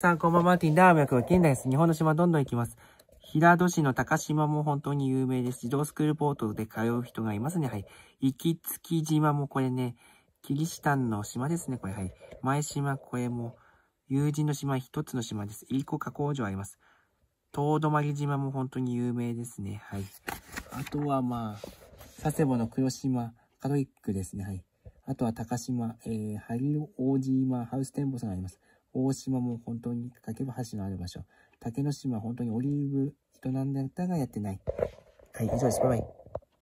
さん、こんばんは、マーティンダーブ役は現代です。日本の島どんどん行きます。平戸市の高島も本当に有名です。自動スクールボートで通う人がいますね。はい。行きき島もこれね、キリシタンの島ですね。これ、はい。前島、これも、友人の島、一つの島です。イリコ加工場あります。遠泊島も本当に有名ですね。はい。あとは、まあ、佐世保の黒島、カトイックですね。はい。あとは高島、えー、ハリオ大島、ハウステンボスがあります。大島も本当に書けば箸のある場所。竹の島は本当にオリーブ人なんだがやってない。はい、以上です。バイバイ。